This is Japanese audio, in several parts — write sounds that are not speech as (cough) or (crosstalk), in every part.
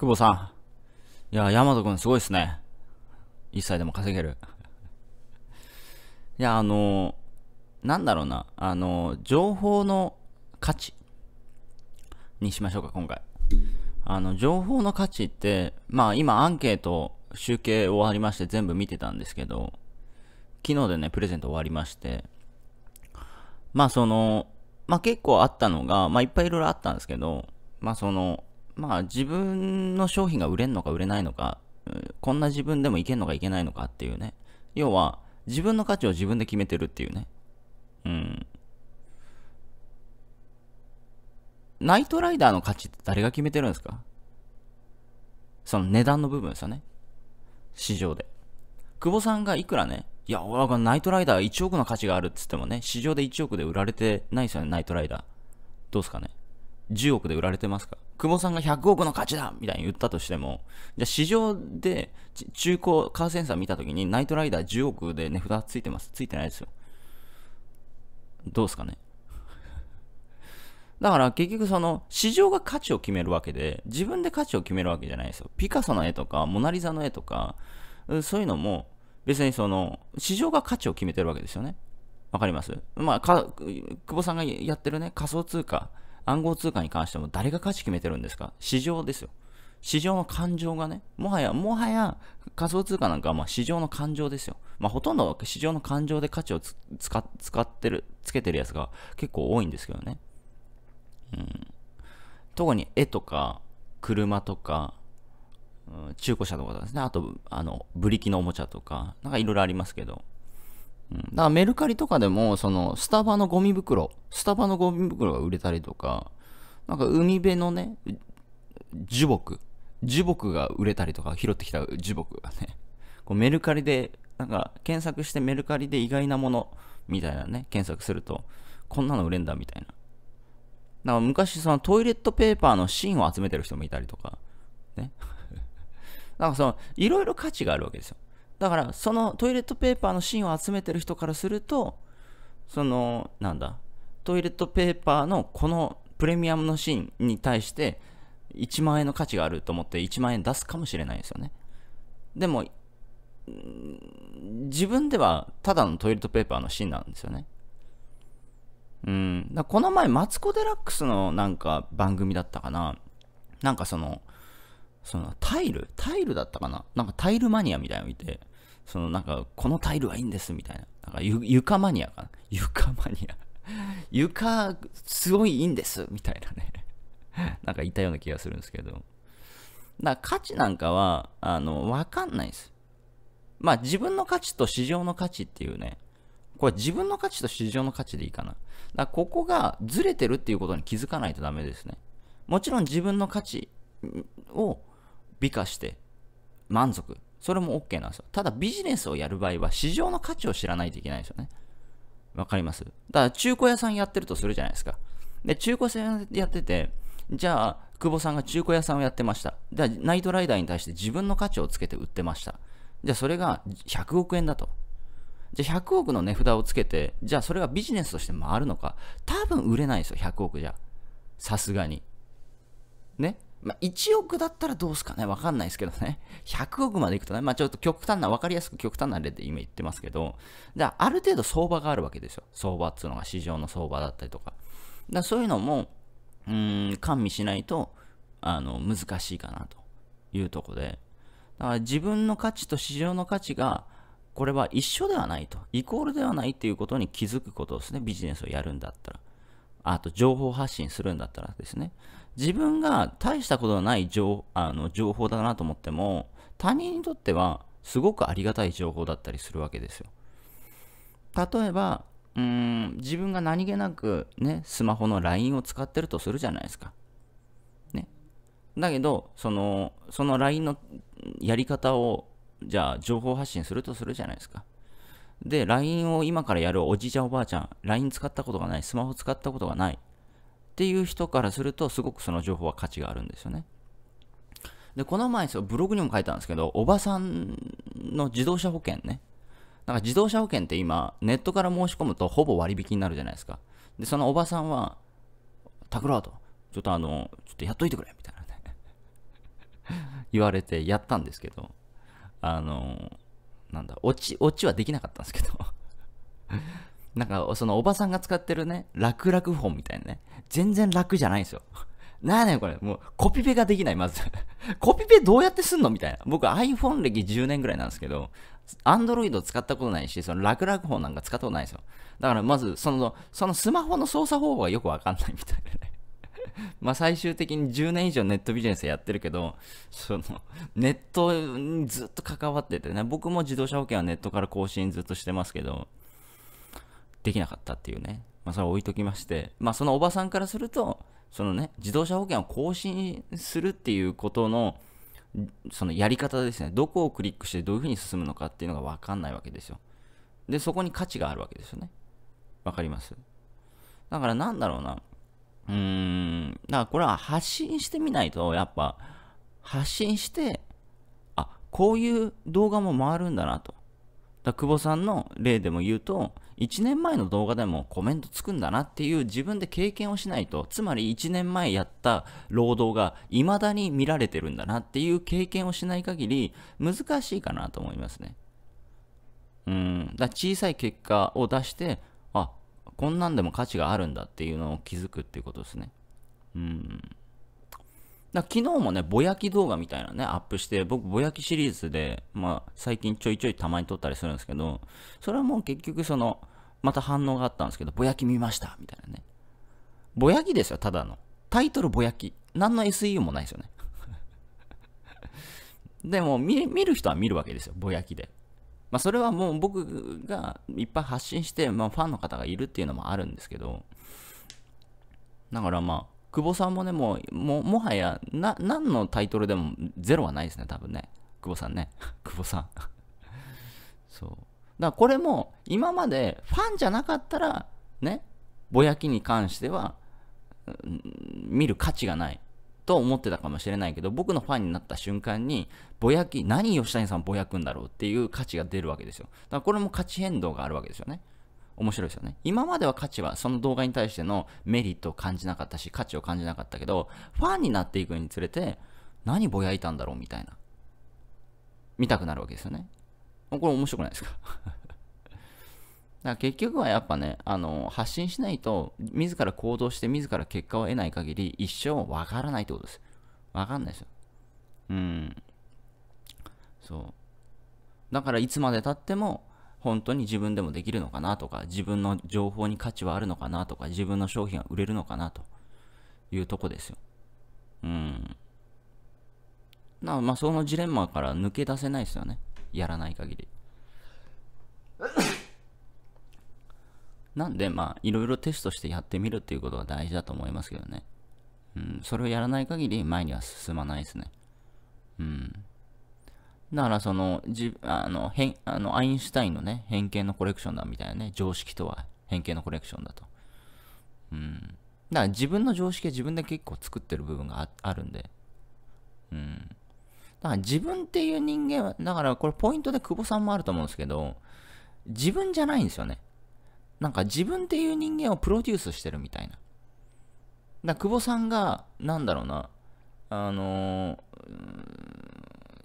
久保さん。いや、ヤマト君すごいっすね。一歳でも稼げる。いや、あのー、なんだろうな。あのー、情報の価値にしましょうか、今回。あの、情報の価値って、まあ今アンケート集計終わりまして全部見てたんですけど、昨日でね、プレゼント終わりまして、まあその、まあ結構あったのが、まあいっぱいいろいろあったんですけど、まあその、まあ自分の商品が売れんのか売れないのか、こんな自分でもいけんのかいけないのかっていうね。要は、自分の価値を自分で決めてるっていうね。うん。ナイトライダーの価値って誰が決めてるんですかその値段の部分ですよね。市場で。久保さんがいくらね、いや、俺はナイトライダー1億の価値があるっつってもね、市場で1億で売られてないですよね、ナイトライダー。どうすかね ?10 億で売られてますか久保さんが100億の価値だみたいに言ったとしても、じゃあ市場で中古カーセンサー見たときに、ナイトライダー10億で値札ついてます。ついてないですよ。どうですかね。(laughs) だから結局その市場が価値を決めるわけで、自分で価値を決めるわけじゃないですよ。ピカソの絵とか、モナリザの絵とか、そういうのも別にその市場が価値を決めてるわけですよね。わかりますまあ、久保さんがやってるね、仮想通貨。暗号通貨に関しても誰が価値決めてるんですか市場ですよ。市場の感情がね、もはや、もはや仮想通貨なんかはま市場の感情ですよ。まあ、ほとんど市場の感情で価値をつ使使ってる、つけてるやつが結構多いんですけどね。うん。特に絵とか、車とか、中古車とかですね。あと、あの、ブリキのおもちゃとか、なんかいろいろありますけど。うん、だからメルカリとかでも、そのスタバのゴミ袋、スタバのゴミ袋が売れたりとか、なんか海辺のね、樹木、樹木が売れたりとか、拾ってきた樹木がね、こうメルカリで、なんか検索してメルカリで意外なものみたいなね、検索すると、こんなの売れんだみたいな。だから昔そのトイレットペーパーの芯を集めてる人もいたりとか、ね。(laughs) なんかその、いろいろ価値があるわけですよ。だからそのトイレットペーパーの芯を集めてる人からするとそのなんだトイレットペーパーのこのプレミアムの芯に対して1万円の価値があると思って1万円出すかもしれないですよねでも自分ではただのトイレットペーパーの芯なんですよねうんだこの前マツコ・デラックスのなんか番組だったかななんかそのそのタイルタイルだったかななんかタイルマニアみたいなのいて、そのなんか、このタイルはいいんですみたいな。なんか床マニアかな (laughs) 床マニア。(laughs) 床、すごいいいんですみたいなね (laughs) なんかいたような気がするんですけど。だから価値なんかは、あの、わかんないです。まあ自分の価値と市場の価値っていうね、これ自分の価値と市場の価値でいいかな。だからここがずれてるっていうことに気づかないとダメですね。もちろん自分の価値を美化して満足。それも OK なんですよ。ただビジネスをやる場合は市場の価値を知らないといけないですよね。わかりますだから中古屋さんやってるとするじゃないですか。で、中古屋さんやってて、じゃあ、久保さんが中古屋さんをやってました。じゃあ、ナイトライダーに対して自分の価値をつけて売ってました。じゃあ、それが100億円だと。じゃあ、100億の値札をつけて、じゃあ、それがビジネスとして回るのか。多分売れないですよ、100億じゃ。さすがに。ね。まあ、1億だったらどうすかねわかんないですけどね。100 (laughs) 億までいくとね、まあ、ちょっと極端な、わかりやすく極端な例で今言ってますけど、だある程度相場があるわけですよ。相場っていうのが市場の相場だったりとか。だそういうのも、うん、完備しないと、あの、難しいかなというとこで。だから自分の価値と市場の価値が、これは一緒ではないと、イコールではないっていうことに気づくことですね。ビジネスをやるんだったら。あと、情報発信するんだったらですね。自分が大したことのない情あの情報だなと思っても、他人にとってはすごくありがたい情報だったりするわけですよ。例えば、うん自分が何気なくね、スマホの LINE を使ってるとするじゃないですか。ね。だけど、その、その LINE のやり方を、じゃあ情報発信するとするじゃないですか。で、LINE を今からやるおじいちゃんおばあちゃん、LINE 使ったことがない、スマホ使ったことがないっていう人からすると、すごくその情報は価値があるんですよね。で、この前、ブログにも書いたんですけど、おばさんの自動車保険ね。なんか自動車保険って今、ネットから申し込むとほぼ割引になるじゃないですか。で、そのおばさんは、タクラーと、ちょっとあの、ちょっとやっといてくれ、みたいなね (laughs) 言われてやったんですけど、あの、なんだ、オチ、オチはできなかったんですけどなんか、そのおばさんが使ってるね、楽々本みたいなね。全然楽じゃないんですよ。な (laughs) やねこれ。もう、コピペができない、まず (laughs) コピペどうやってすんのみたいな。僕 iPhone 歴10年ぐらいなんですけど、Android を使ったことないし、その楽々本なんか使ったことないんですよ。だからまず、その、そのスマホの操作方法がよくわかんないみたいなね (laughs) まあ最終的に10年以上ネットビジネスやってるけど、その、ネットにずっと関わっててね、僕も自動車保険はネットから更新ずっとしてますけど、できなかったっていうね。まあ、それを置いときまして、まあ、そのおばさんからすると、そのね、自動車保険を更新するっていうことの、そのやり方ですね、どこをクリックしてどういうふうに進むのかっていうのが分かんないわけですよ。で、そこに価値があるわけですよね。分かりますだからなんだろうな。うーん、だからこれは発信してみないと、やっぱ、発信して、あ、こういう動画も回るんだなと。だ久保さんの例でも言うと、1年前の動画でもコメントつくんだなっていう自分で経験をしないと、つまり1年前やった労働が未だに見られてるんだなっていう経験をしない限り、難しいかなと思いますね。うん、だ小さい結果を出して、あ、こんなんでも価値があるんだっていうのを気づくっていうことですね。うん。だ昨日もね、ぼやき動画みたいなね、アップして、僕、ぼやきシリーズで、まあ、最近ちょいちょいたまに撮ったりするんですけど、それはもう結局、その、また反応があったんですけど、ぼやき見ました、みたいなね。ぼやきですよ、ただの。タイトルぼやき。何の s e u もないですよね。(laughs) でも見、見る人は見るわけですよ、ぼやきで。まあ、それはもう僕がいっぱい発信して、まあ、ファンの方がいるっていうのもあるんですけど、だからまあ、久保さんもね、もう、ももはや、な、何のタイトルでもゼロはないですね、多分ね。久保さんね。(laughs) 久保さんそう。だからこれも、今までファンじゃなかったら、ね、ぼやきに関しては、うん、見る価値がないと思ってたかもしれないけど、僕のファンになった瞬間に、ぼやき、何吉谷さんぼやくんだろうっていう価値が出るわけですよ。だからこれも価値変動があるわけですよね。面白いですよね。今までは価値は、その動画に対してのメリットを感じなかったし、価値を感じなかったけど、ファンになっていくにつれて、何ぼやいたんだろうみたいな。見たくなるわけですよね。これ面白くないですか (laughs) だから結局はやっぱね、あの、発信しないと、自ら行動して、自ら結果を得ない限り、一生わからないってことです。わかんないですよ。うん。そう。だからいつまでたっても本当に自分でもできるのかなとか、自分の情報に価値はあるのかなとか、自分の商品は売れるのかなというとこですよ。うん。なまあ、そのジレンマから抜け出せないですよね。やらない限り。なんで、まあ、いろいろテストしてやってみるっていうことは大事だと思いますけどね。うん、それをやらない限り前には進まないですね。うん。だからその、じあのへんあのアインシュタインのね、偏見のコレクションだみたいなね、常識とは偏見のコレクションだと。うん。だから自分の常識は自分で結構作ってる部分があるんで。うん。だから自分っていう人間は、だからこれポイントで久保さんもあると思うんですけど、自分じゃないんですよね。なんか自分っていう人間をプロデュースしてるみたいな。だから久保さんが、なんだろうな、あのー、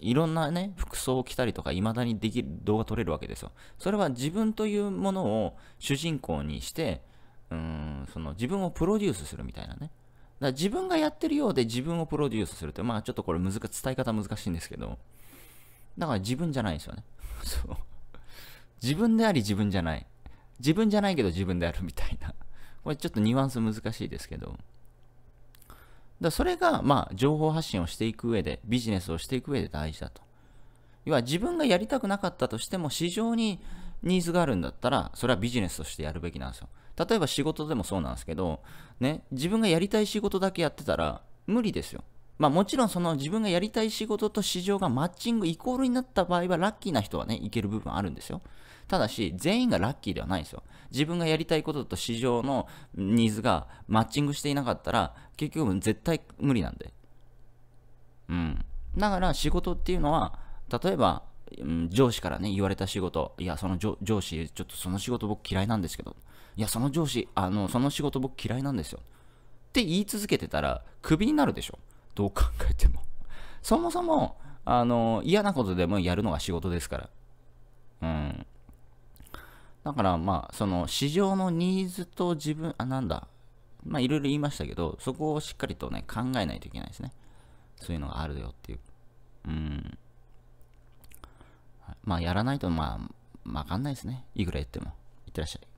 いろんなね、服装を着たりとか、未だにできる動画撮れるわけですよ。それは自分というものを主人公にして、うん、その自分をプロデュースするみたいなね。だから自分がやってるようで自分をプロデュースするって、まあちょっとこれ難、伝え方難しいんですけど、だから自分じゃないですよね。(laughs) そう。自分であり自分じゃない。自分じゃないけど自分であるみたいな。これちょっとニュアンス難しいですけど。だそれが、まあ、情報発信をしていく上で、ビジネスをしていく上で大事だと。要は自分がやりたくなかったとしても、市場にニーズがあるんだったら、それはビジネスとしてやるべきなんですよ。例えば仕事でもそうなんですけど、ね、自分がやりたい仕事だけやってたら、無理ですよ。まあもちろんその自分がやりたい仕事と市場がマッチングイコールになった場合はラッキーな人はね、いける部分あるんですよ。ただし、全員がラッキーではないんですよ。自分がやりたいことと市場のニーズがマッチングしていなかったら、結局絶対無理なんで。うん。だから仕事っていうのは、例えば、うん、上司からね、言われた仕事、いや、その上司、ちょっとその仕事僕嫌いなんですけど、いや、その上司、あの、その仕事僕嫌いなんですよ。って言い続けてたら、クビになるでしょ。どう考えてもそもそも、あの、嫌なことでもやるのが仕事ですから。うん。だから、まあ、その、市場のニーズと自分、あ、なんだ。まあ、いろいろ言いましたけど、そこをしっかりとね、考えないといけないですね。そういうのがあるよっていう。うん。まあ、やらないと、まあ、わかんないですね。いくら言っても。いってらっしゃい。